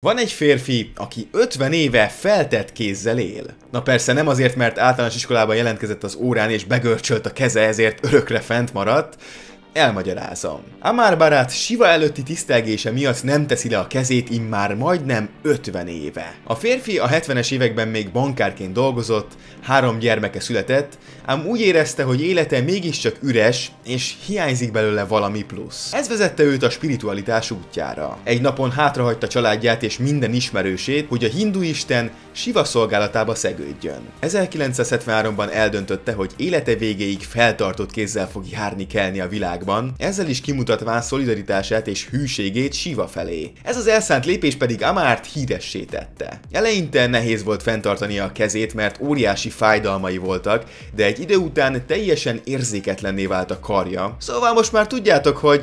Van egy férfi, aki 50 éve feltett kézzel él. Na persze nem azért, mert általános iskolában jelentkezett az órán és begörcsölt a keze, ezért örökre fent maradt, elmagyarázom. Amár barát Siva előtti tisztelgése miatt nem teszi le a kezét immár majdnem 50 éve. A férfi a 70-es években még bankárként dolgozott, három gyermeke született, ám úgy érezte, hogy élete mégiscsak üres, és hiányzik belőle valami plusz. Ez vezette őt a spiritualitás útjára. Egy napon hátrahagyta családját és minden ismerősét, hogy a hindu isten Siva szolgálatába szegődjön. 1973-ban eldöntötte, hogy élete végéig feltartott kézzel fog járni kelni a világban, harcban, ezzel is kimutatván szolidaritását és hűségét Siva felé. Ez az elszánt lépés pedig Amárt híressé tette. Eleinte nehéz volt fenntartani a kezét, mert óriási fájdalmai voltak, de egy idő után teljesen érzéketlenné vált a karja. Szóval most már tudjátok, hogy